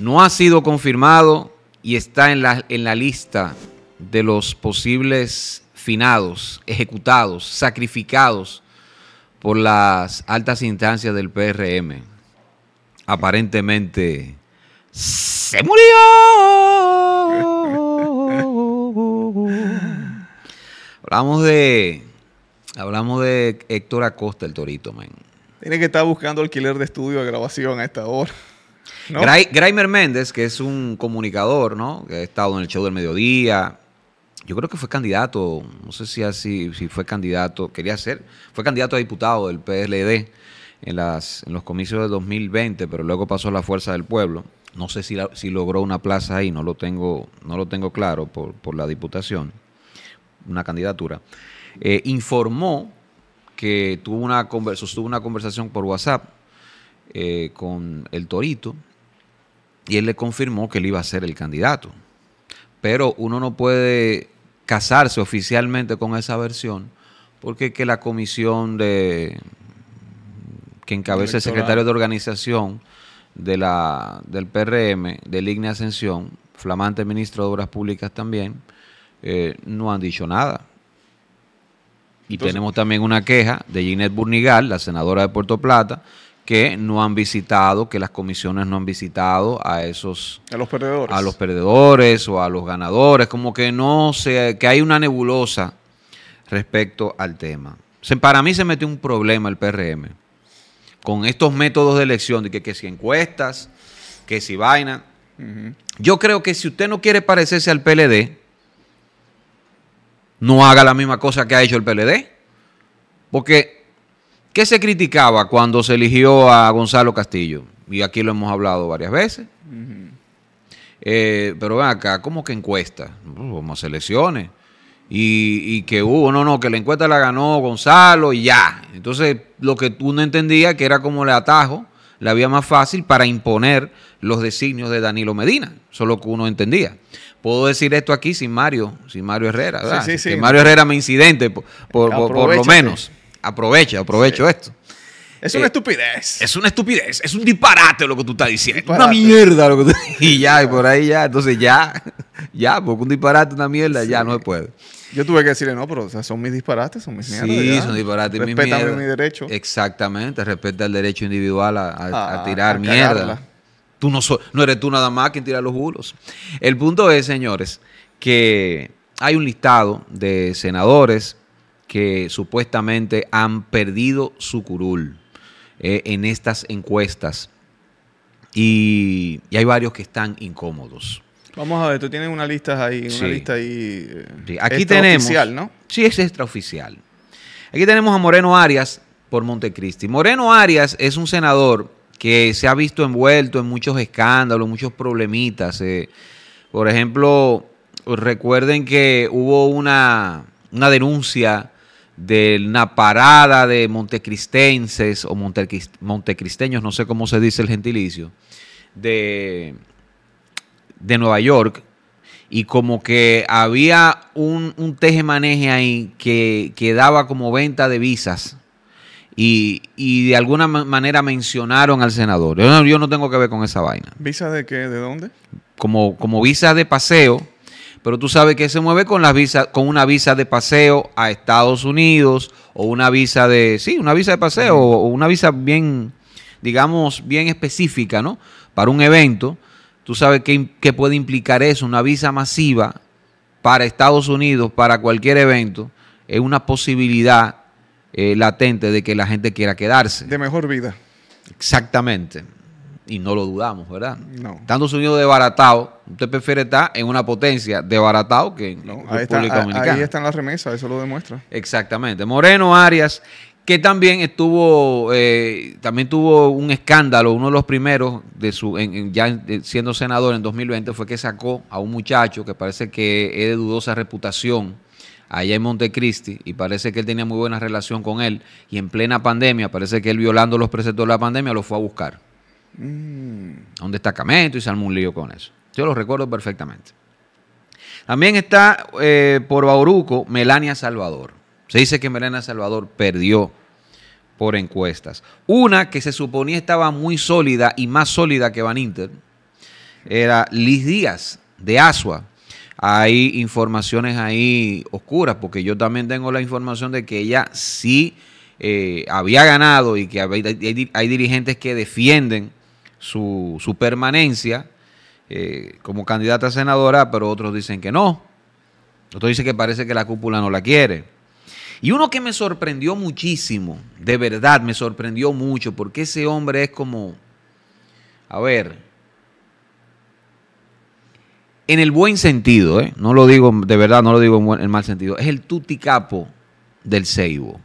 no ha sido confirmado y está en la, en la lista de los posibles finados, ejecutados, sacrificados por las altas instancias del PRM. Aparentemente se murió. hablamos de hablamos de Héctor Acosta el Torito, man. Tiene que estar buscando alquiler de estudio de grabación a esta hora. Grimer Graimer Méndez, que es un comunicador, ¿no? Que ha estado en el show del mediodía. Yo creo que fue candidato, no sé si si fue candidato, quería ser, fue candidato a diputado del PLD en, las, los comicios de 2020, pero luego pasó a la Fuerza del Pueblo. No sé si, si logró una plaza ahí, no lo tengo, no lo tengo claro por, la diputación, una candidatura. Eh, informó que tuvo una, tuvo una conversación por WhatsApp eh, con el Torito y él le confirmó que él iba a ser el candidato. Pero uno no puede casarse oficialmente con esa versión porque que la comisión de que encabeza el secretario de organización de la, del PRM, de Igne Ascensión, flamante ministro de Obras Públicas también, eh, no han dicho nada. Y tenemos también una queja de Ginette Burnigal, la senadora de Puerto Plata, que no han visitado, que las comisiones no han visitado a esos... A los perdedores. A los perdedores o a los ganadores, como que no se... que hay una nebulosa respecto al tema. para mí se mete un problema el PRM con estos métodos de elección, de que, que si encuestas, que si vaina. Yo creo que si usted no quiere parecerse al PLD, no haga la misma cosa que ha hecho el PLD. Porque ¿Qué se criticaba cuando se eligió a Gonzalo Castillo? Y aquí lo hemos hablado varias veces. Eh, pero ven acá, ¿cómo que encuesta? Pues, vamos elecciones. Y, que hubo, no, no, que la encuesta la ganó Gonzalo y ya. Entonces, lo que uno entendía que era como el atajo, la vía más fácil para imponer los designios de Danilo Medina. Eso es lo que uno entendía. Puedo decir esto aquí sin Mario, sin Mario Herrera, ¿verdad? Que Mario Herrera me incidente, por, por lo menos aprovecha, aprovecho esto. Es una eh, estupidez. Es una estupidez. Es un disparate lo que tú estás diciendo. Una mierda lo que tú Y ya, y por ahí ya. Entonces ya, ya, porque un disparate, una mierda, ya no se puede. Yo tuve que decirle, no, pero son mis disparates, son mis mierdas. Sí, son disparates mis mierdas. Respétame mi derecho. Exactamente, respeta el derecho individual a, ah, tirar mierda. Tú no, no eres tú nada más quien tira los bulos. El punto es, señores, que hay un listado de senadores, que supuestamente han perdido su curul eh, en estas encuestas. Y, hay varios que están incómodos. Vamos a ver, tú tienes una lista ahí, una lista ahí. Eh, aquí tenemos. ¿no? Sí, es extraoficial. Aquí tenemos a Moreno Arias por Montecristi. Moreno Arias es un senador que se ha visto envuelto en muchos escándalos, muchos problemitas. Eh. Por ejemplo, recuerden que hubo una, una denuncia de una parada de montecristenses o montecristeños, no sé cómo se dice el gentilicio, de, de Nueva York. Y como que había un, un teje maneje ahí que, daba como venta de visas. Y, de alguna manera mencionaron al senador. Yo no, tengo que ver con esa vaina. visa de qué? ¿De dónde? Como, como visa de paseo pero tú sabes que se mueve con, las visas, con una visa de paseo a Estados Unidos o una visa de, sí, una visa de paseo o una visa bien, digamos, bien específica, ¿no? Para un evento. Tú sabes qué, puede implicar eso, una visa masiva para Estados Unidos, para cualquier evento, es una posibilidad eh, latente de que la gente quiera quedarse. De mejor vida. Exactamente y no lo dudamos, ¿verdad? No. Estados Unidos baratado, usted prefiere estar en una potencia de baratado que en no, ahí está, Dominicana. Ahí están las remesas, eso lo demuestra. Exactamente. Moreno Arias, que también estuvo, eh, también tuvo un escándalo, uno de los primeros, de su, ya siendo senador en 2020, fue que sacó a un muchacho que parece que es de dudosa reputación allá en Montecristi y parece que él tenía muy buena relación con él y en plena pandemia, parece que él violando los preceptos de la pandemia lo fue a buscar. A mm. un destacamento y se un lío con eso. Yo lo recuerdo perfectamente. También está eh, por Bauruco Melania Salvador. Se dice que Melania Salvador perdió por encuestas. Una que se suponía estaba muy sólida y más sólida que Van Inter era Liz Díaz de Asua. Hay informaciones ahí oscuras porque yo también tengo la información de que ella sí eh, había ganado y que hay dirigentes que defienden su, permanencia eh, como candidata a senadora, pero otros dicen que no. Otros dicen que parece que la cúpula no la quiere. Y uno que me sorprendió muchísimo, de verdad me sorprendió mucho, porque ese hombre es como, a ver, en el buen sentido, ¿eh? no lo digo, de verdad no lo digo en, el mal sentido, es el tuticapo del Ceibo.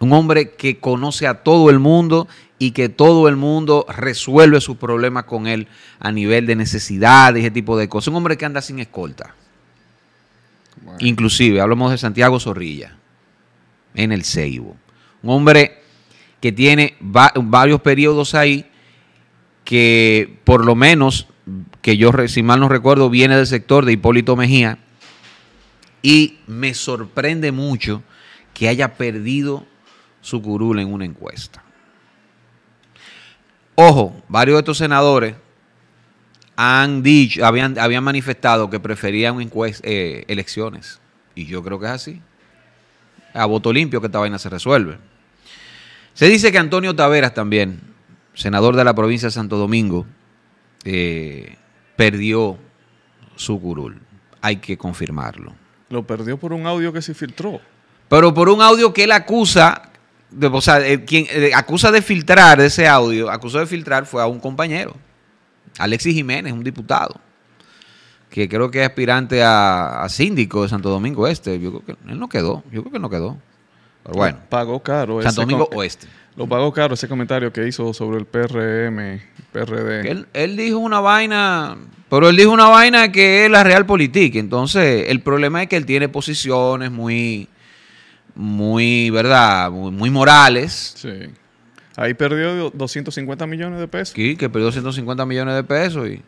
Un hombre que conoce a todo el mundo y que todo el mundo resuelve sus problemas con él a nivel de necesidades, ese tipo de cosas. Un hombre que anda sin escolta. Inclusive, hablamos de Santiago Zorrilla, en el Ceibo. Un hombre que tiene varios periodos ahí, que por lo menos, que yo si mal no recuerdo, viene del sector de Hipólito Mejía, y me sorprende mucho que haya perdido su curul en una encuesta. Ojo, varios de estos senadores han habían, manifestado que preferían eh, elecciones. Y yo creo que es así. A voto limpio que esta vaina se resuelve. Se dice que Antonio Taveras también, senador de la provincia de Santo Domingo, eh, perdió su curul. Hay que confirmarlo. Lo perdió por un audio que se filtró. Pero por un audio que él acusa o sea, eh, quien eh, acusa de filtrar ese audio, acusó de filtrar fue a un compañero, Alexis Jiménez, un diputado, que creo que es aspirante a, síndico de Santo Domingo Este. Yo creo que él no quedó, yo creo que no quedó. Pero bueno. Ah, pagó caro. Santo Domingo Oeste. Lo pagó caro ese comentario que hizo sobre el PRM, PRD. Él, dijo una vaina, pero él dijo una vaina que es la real política. Entonces, el problema es que él tiene posiciones muy muy, ¿verdad? Muy, morales. Sí. Ahí perdió 250 millones de pesos. Sí, que perdió 250 millones de pesos y,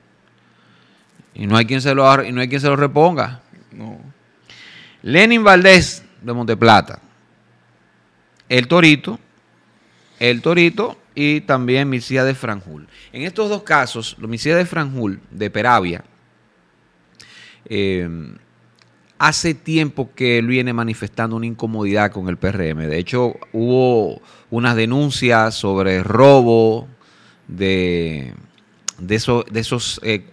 no hay quien se lo, y no hay se lo reponga. No. Lenin Valdés de Monteplata. El Torito. El Torito y también Misías de Franjul. En estos dos casos, los de Franjul, de Peravia, eh, hace tiempo que él viene manifestando una incomodidad con el PRM. De hecho, hubo unas denuncias sobre robo de, de, esos eh,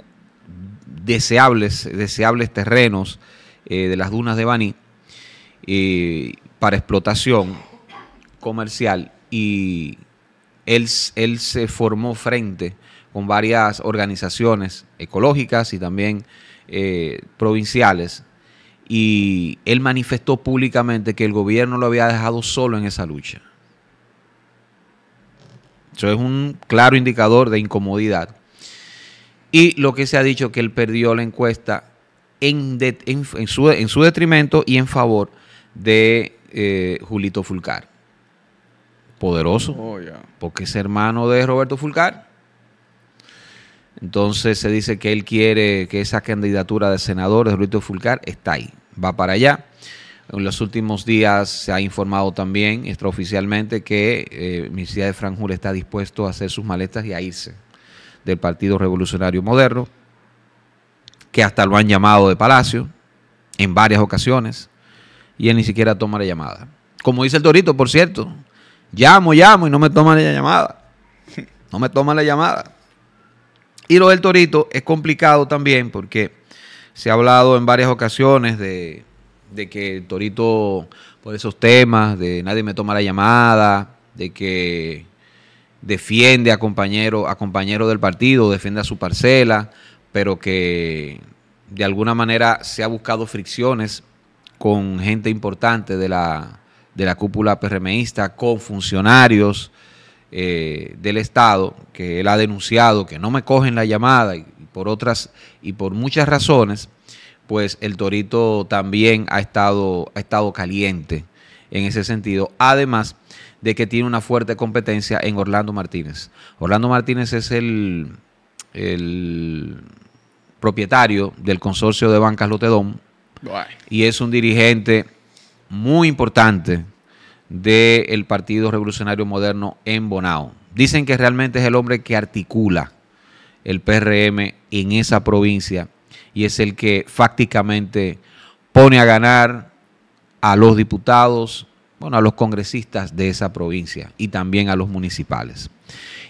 deseables, deseables terrenos eh, de las dunas de Baní eh, para explotación comercial. Y él, él se formó frente con varias organizaciones ecológicas y también provinciales y él manifestó públicamente que el gobierno lo había dejado solo en esa lucha. Eso es un claro indicador de incomodidad. Y lo que se ha dicho que él perdió la encuesta en, su, detrimento y en favor de eh, Julito Fulcar. Poderoso. Oh, porque es hermano de Roberto Fulcar. Entonces se dice que él quiere que esa candidatura de senador de Rito Fulcar está ahí, va para allá. En los últimos días se ha informado también extraoficialmente que eh, Mircea de Franjul está dispuesto a hacer sus maletas y a irse del Partido Revolucionario Moderno, que hasta lo han llamado de Palacio en varias ocasiones y él ni siquiera toma la llamada. Como dice el Dorito, por cierto, llamo, llamo y no me toma la llamada. No me toma la llamada. Y lo del Torito es complicado también porque se ha hablado en varias ocasiones de, que el Torito, por esos temas, de nadie me toma la llamada, de que defiende a compañero, a compañero del partido, defiende a su parcela, pero que de alguna manera se ha buscado fricciones con gente importante de la, de la cúpula PRMista, con funcionarios, eh, del Estado, que él ha denunciado, que no me cogen la llamada y, por otras y por muchas razones, pues el Torito también ha estado, ha estado caliente en ese sentido. Además de que tiene una fuerte competencia en Orlando Martínez. Orlando Martínez es el, propietario del consorcio de bancas Lotedón y es un dirigente muy importante del Partido Revolucionario Moderno en Bonao. Dicen que realmente es el hombre que articula el PRM en esa provincia y es el que fácticamente pone a ganar a los diputados, bueno, a los congresistas de esa provincia y también a los municipales.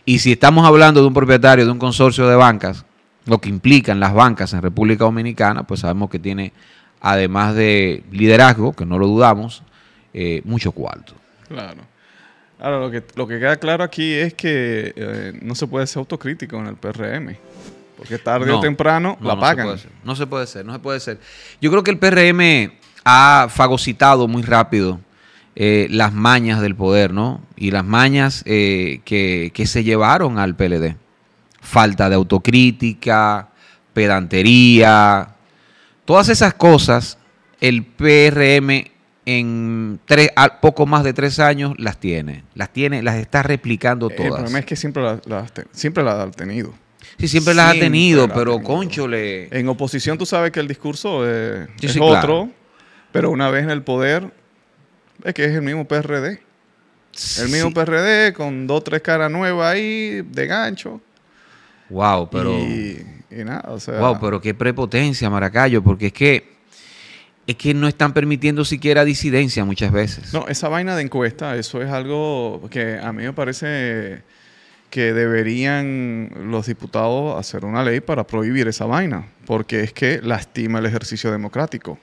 Y si estamos hablando de un propietario de un consorcio de bancas, lo que implican las bancas en República Dominicana, pues sabemos que tiene, además de liderazgo, que no lo dudamos, eh, mucho cuarto. Claro. Ahora, lo que, lo que queda claro aquí es que eh, no se puede ser autocrítico en el PRM. Porque tarde o temprano la pagan. No se, puede ser, no se puede ser. Yo creo que el PRM ha fagocitado muy rápido eh, las mañas del poder, ¿no? Y las mañas que, que, se llevaron al PLD. Falta de autocrítica, pedantería, todas esas cosas el PRM en tres, poco más de tres años las tiene. Las tiene, las está replicando eh, todas. El problema es que siempre las, siempre las ha tenido. Sí, siempre, las ha tenido, pero conchole. En oposición tú sabes que el discurso eh, es otro, pero una vez en el poder es que es el mismo PRD. El mismo PRD con dos, tres caras nuevas ahí de gancho. Wow, pero... Wow, pero qué prepotencia, Maracayo, porque es que es que no están permitiendo siquiera disidencia muchas veces. No, esa vaina de encuesta, eso es algo que a mí me parece que deberían los diputados hacer una ley para prohibir esa vaina, porque es que lastima el ejercicio democrático.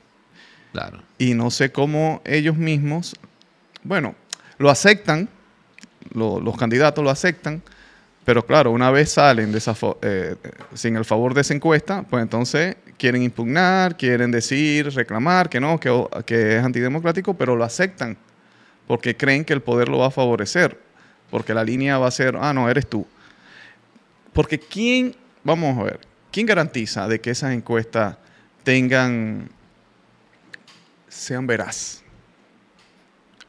Claro. Y no sé cómo ellos mismos, bueno, lo aceptan, los candidatos lo aceptan, pero claro, una vez salen de esa eh, sin el favor de esa encuesta, pues entonces quieren impugnar, quieren decir, reclamar que no, que, es antidemocrático, pero lo aceptan porque creen que el poder lo va a favorecer, porque la línea va a ser, ah, no, eres tú. Porque ¿quién, vamos a ver, quién garantiza de que esas encuestas tengan, sean veraz?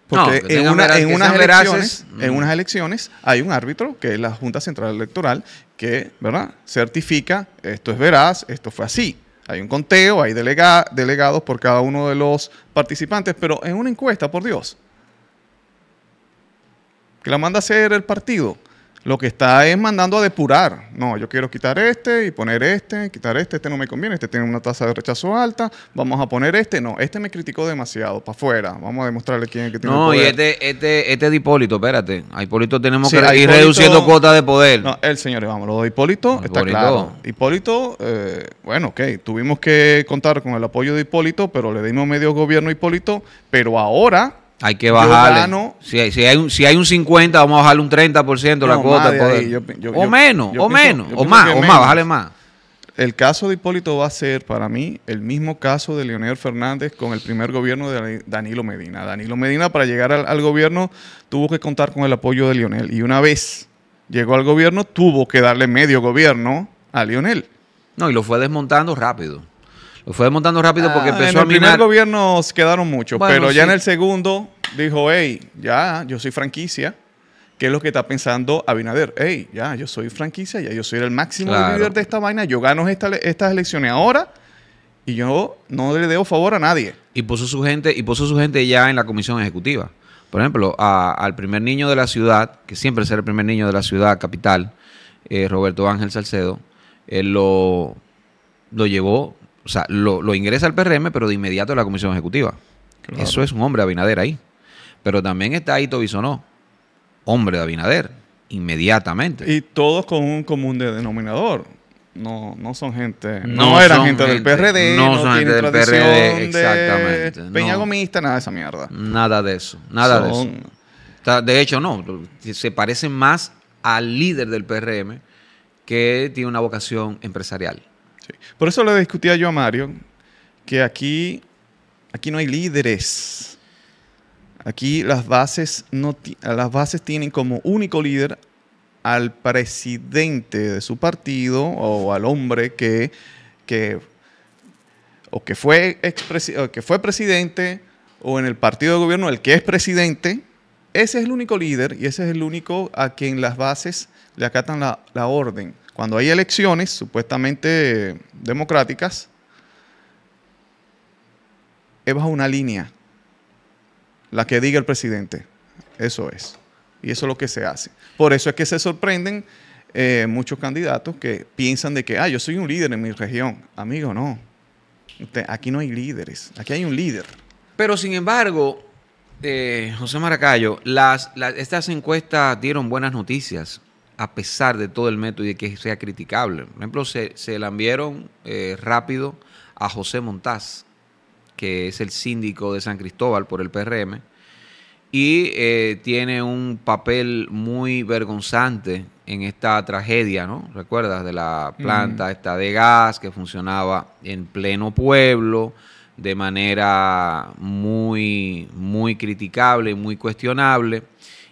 Porque en, unas elecciones, en mm. unas elecciones hay un árbitro, que es la Junta Central Electoral, que ¿verdad? certifica esto es veraz, esto fue así. Hay un conteo, hay delegados por cada uno de los participantes, pero en una encuesta, por Dios, que la manda a hacer el partido lo que está es mandando a depurar. No, yo quiero quitar este y poner este, quitar este, este no me conviene, este tiene una tasa de rechazo alta, vamos a poner este. No, este me criticó demasiado, para afuera. Vamos a demostrarle quién es que tiene no, el No, y este, este, este de Hipólito, espérate. A Hipólito tenemos que ir reduciendo cuotas de poder. No, el señor, vamos, lo de Hipólito, está claro. Hipólito, eh, bueno, ok, tuvimos que contar con el apoyo de Hipólito, pero le dimos medio gobierno a Hipólito, pero ahora hay que bajarle. Si hay, un, 50, vamos a bajarle un 30% la cuota. o menos, o menos, o más, o más, bájale más. El caso de Hipólito va a ser para mí el mismo caso de Leonel Fernández con el primer gobierno de Danilo Medina. Danilo Medina para llegar al, al gobierno tuvo que contar con el apoyo de Leonel y una vez llegó al gobierno tuvo que darle medio gobierno a Leonel. No, y lo fue desmontando rápido. Lo fue desmontando rápido porque ah, empezó a minar. En el primer gobierno quedaron muchos, pero ya en el segundo dijo, hey, ya, yo soy franquicia. ¿Qué es lo que está pensando Abinader? Hey, ya, yo soy franquicia, ya yo soy el máximo líder de esta vaina, yo gano estas elecciones ahora y yo no le debo favor a nadie. Y puso su gente, y puso su gente ya en la comisión ejecutiva. Por ejemplo, al primer niño de la ciudad, que siempre será el primer niño de la ciudad capital, eh, Roberto Ángel Salcedo, él lo, lo llevó o sea, lo, ingresa al PRM, pero de inmediato a la Comisión Ejecutiva. Eso es un hombre de Abinader ahí. Pero también está ahí Bisonó, hombre de Abinader, inmediatamente. Y todos con un común de denominador. No, no son gente. No, eran gente, del PRD. No, son gente del PRD. Exactamente. De Peña nada de esa mierda. Nada de eso. Nada de eso. De hecho, no. Se parecen más al líder del PRM que tiene una vocación empresarial. Por eso le discutía yo a Mario que aquí, aquí no hay líderes. Aquí las bases, no las bases tienen como único líder al presidente de su partido o al hombre que, que o que fue, que fue presidente o en el partido de gobierno el que es presidente, ese es el único líder y ese es el único a quien las bases le acatan la orden. Cuando hay elecciones supuestamente democráticas, es bajo una línea, la que diga el presidente. Eso es. Y eso es lo que se hace. Por eso es que se sorprenden eh, muchos candidatos que piensan de que, ah, yo soy un líder en mi región. Amigo, no. aquí no hay líderes. Aquí hay un líder. Pero sin embargo, eh, José Maracayo, estas encuestas dieron buenas noticias a pesar de todo el método y de que sea criticable. Por ejemplo, se, se enviaron eh, rápido a José Montaz, que es el síndico de San Cristóbal por el PRM, y eh, tiene un papel muy vergonzante en esta tragedia, ¿no? ¿Recuerdas? De la planta esta de gas que funcionaba en pleno pueblo de manera muy, muy criticable, muy cuestionable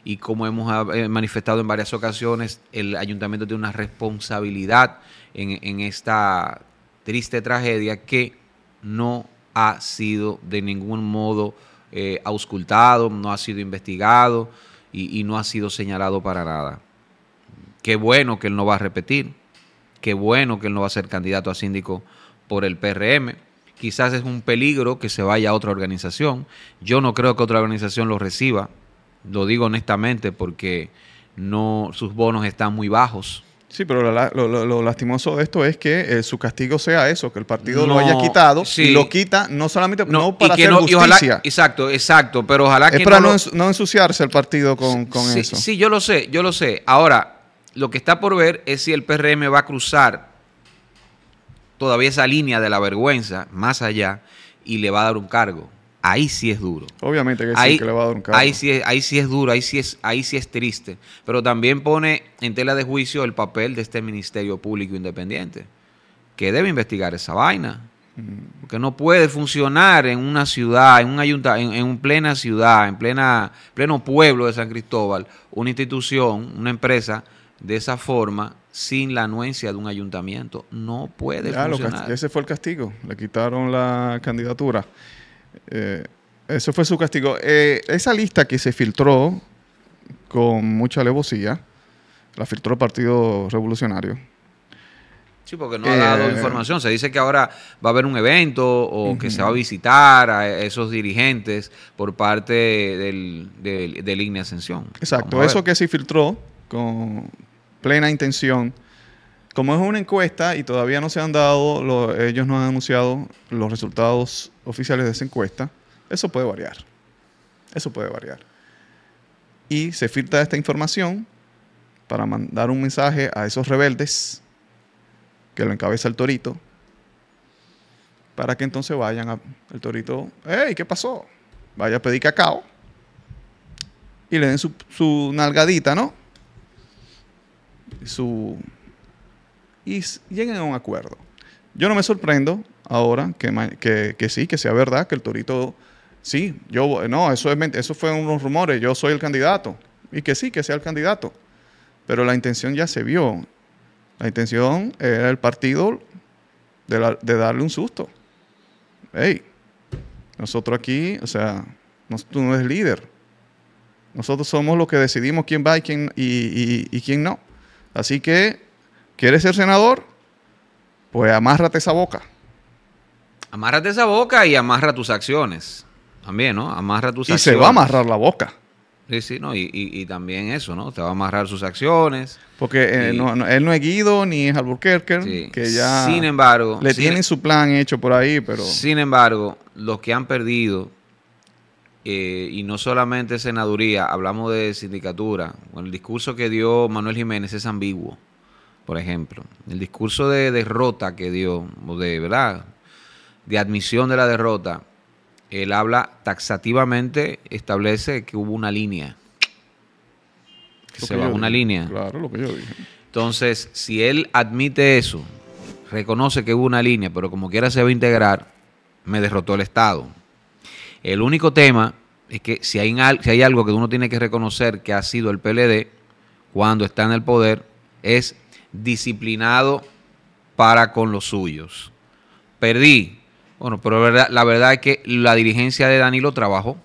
y como hemos ah, eh, manifestado en varias ocasiones, el ayuntamiento tiene una responsabilidad en, esta triste tragedia que no ha sido de ningún modo eh, auscultado, no ha sido investigado y, y no ha sido señalado para nada. Qué bueno que él no va a repetir, qué bueno que él no va a ser candidato a síndico por el PRM. Quizás es un peligro que se vaya a otra organización. Yo no creo que otra organización lo reciba lo digo honestamente porque no sus bonos están muy bajos. Sí, pero lo, lastimoso de esto es que eh, su castigo sea eso, que el partido lo haya quitado si y lo quita no solamente no, para que hacer justicia. exacto, exacto, pero ojalá es que para no, ensuciarse el partido con, eso. Sí, yo lo sé, yo lo sé. Ahora, lo que está por ver es si el PRM va a cruzar todavía esa línea de la vergüenza más allá y le va a dar un cargo ahí sí es duro. Obviamente que, ahí, sí, le va a dar un Ahí sí, ahí sí es duro, ahí sí es, ahí sí es triste. Pero también pone en tela de juicio el papel de este Ministerio Público Independiente, que debe investigar esa vaina. Porque no puede funcionar en una ciudad, en un ayuntamiento, en, un plena ciudad, en plena, pleno pueblo de San Cristóbal, una institución, una empresa de esa forma sin la anuencia de un ayuntamiento. No puede funcionar. Ese fue el castigo. Le quitaron la candidatura. Eh, eso fue su castigo. Eh, esa lista que se filtró con mucha levosía la filtró el Partido Revolucionario. Sí, porque no ha dado eh, información. Se dice que ahora va a haber un evento o que se va a visitar a esos dirigentes por parte del, del, Ascensión. Exacto, eso que se filtró con plena intención como es una encuesta y todavía no se han dado, ellos no han anunciado los resultados oficiales de esa encuesta, eso puede variar. Eso puede variar. Y se filtra esta información para mandar un mensaje a esos rebeldes que lo encabeza el torito, para que entonces vayan al torito, hey, ¿qué pasó? Vaya a pedir cacao y le den su, su nalgadita, ¿no? Su y lleguen a un acuerdo. Yo no me sorprendo ahora que, que, sí, que sea verdad, que el torito, sí, yo, no, eso, es, eso fue unos rumores, yo soy el candidato, y que sí, que sea el candidato. Pero la intención ya se vio. La intención era el partido de, darle un susto. Hey, nosotros aquí, o sea, tú no eres líder. Nosotros somos los que decidimos quién va y quién, y quién no. Así que ¿Quieres ser senador? Pues amárrate esa boca. Amárrate esa boca y amarra tus acciones. También, ¿no? Amarra tus acciones. Y se va a amarrar la boca. Sí, sí, no, y, y, también eso, ¿no? Te va a amarrar sus acciones. Porque eh, él no es Guido ni es Alburquerque, que ya. Sin embargo. Le tienen su plan hecho por ahí, pero. Sin embargo, los que han perdido, eh, y no solamente senaduría, hablamos de sindicatura. el discurso que dio Manuel Jiménez es ambiguo por ejemplo. El discurso de derrota que dio, de, ¿verdad? de admisión de la derrota, él habla taxativamente, establece que hubo una línea. se bajó una línea. Claro, lo que yo dije. Entonces, si él admite eso, reconoce que hubo una línea, pero como quiera se va a integrar, me derrotó el Estado. El único tema es que si hay, si hay algo que uno tiene que reconocer que ha sido el PLD cuando está en el poder, es disciplinado para con los suyos. Perdí. Bueno, pero la verdad, la verdad es que la dirigencia de Danilo trabajó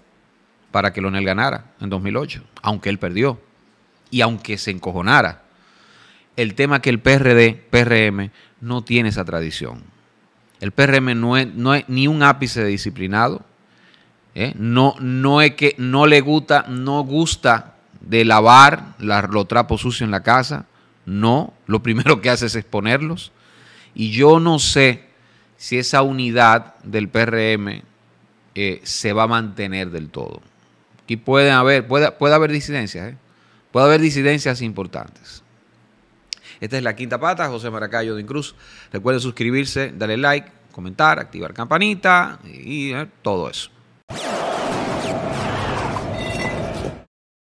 para que Lonel ganara en 2008, aunque él perdió y aunque se encojonara. El tema es que el PRD, PRM, no tiene esa tradición. El PRM no es, no ni un ápice de disciplinado. ¿eh? No, no es que no le gusta, no gusta de lavar los trapos sucios en la casa. No, lo primero que hace es exponerlos. Y yo no sé si esa unidad del PRM eh, se va a mantener del todo. Aquí pueden haber, puede, haber disidencias, ¿eh? puede haber disidencias importantes. Esta es la quinta pata, José Maracayo de Incruz. Recuerden suscribirse, darle like, comentar, activar campanita y, eh, todo eso.